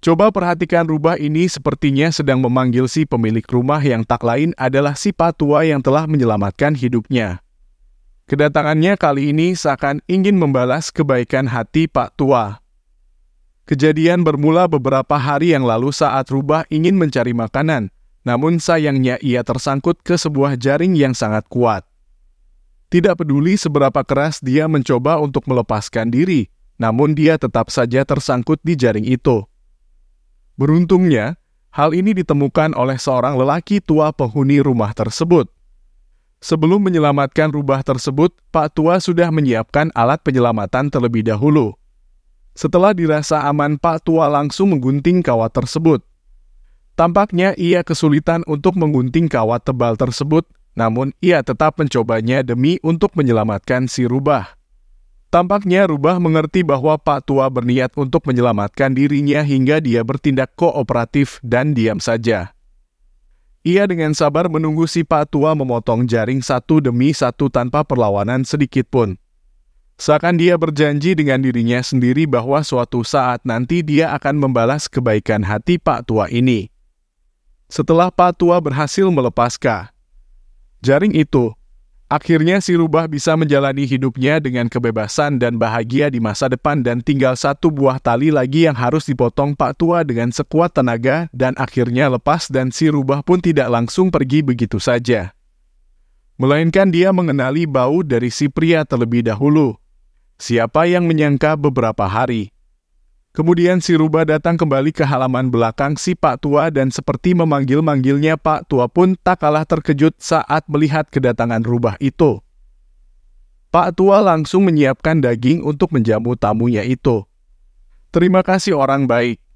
Coba perhatikan rubah ini sepertinya sedang memanggil si pemilik rumah yang tak lain adalah si patua yang telah menyelamatkan hidupnya. Kedatangannya kali ini seakan ingin membalas kebaikan hati Pak Tua. Kejadian bermula beberapa hari yang lalu saat rubah ingin mencari makanan, namun sayangnya ia tersangkut ke sebuah jaring yang sangat kuat. Tidak peduli seberapa keras dia mencoba untuk melepaskan diri, namun dia tetap saja tersangkut di jaring itu. Beruntungnya, hal ini ditemukan oleh seorang lelaki tua penghuni rumah tersebut. Sebelum menyelamatkan rubah tersebut, Pak Tua sudah menyiapkan alat penyelamatan terlebih dahulu. Setelah dirasa aman, Pak Tua langsung menggunting kawat tersebut. Tampaknya ia kesulitan untuk menggunting kawat tebal tersebut, namun ia tetap mencobanya demi untuk menyelamatkan si rubah. Tampaknya Rubah mengerti bahwa Pak Tua berniat untuk menyelamatkan dirinya hingga dia bertindak kooperatif dan diam saja. Ia dengan sabar menunggu si Pak Tua memotong jaring satu demi satu tanpa perlawanan sedikit pun. Seakan dia berjanji dengan dirinya sendiri bahwa suatu saat nanti dia akan membalas kebaikan hati Pak Tua ini. Setelah Pak Tua berhasil melepaskan Jaring itu, Akhirnya si rubah bisa menjalani hidupnya dengan kebebasan dan bahagia di masa depan dan tinggal satu buah tali lagi yang harus dipotong Pak Tua dengan sekuat tenaga dan akhirnya lepas dan si rubah pun tidak langsung pergi begitu saja. Melainkan dia mengenali bau dari si pria terlebih dahulu. Siapa yang menyangka beberapa hari, Kemudian si rubah datang kembali ke halaman belakang si Pak Tua dan seperti memanggil-manggilnya Pak Tua pun tak kalah terkejut saat melihat kedatangan rubah itu. Pak Tua langsung menyiapkan daging untuk menjamu tamunya itu. Terima kasih orang baik,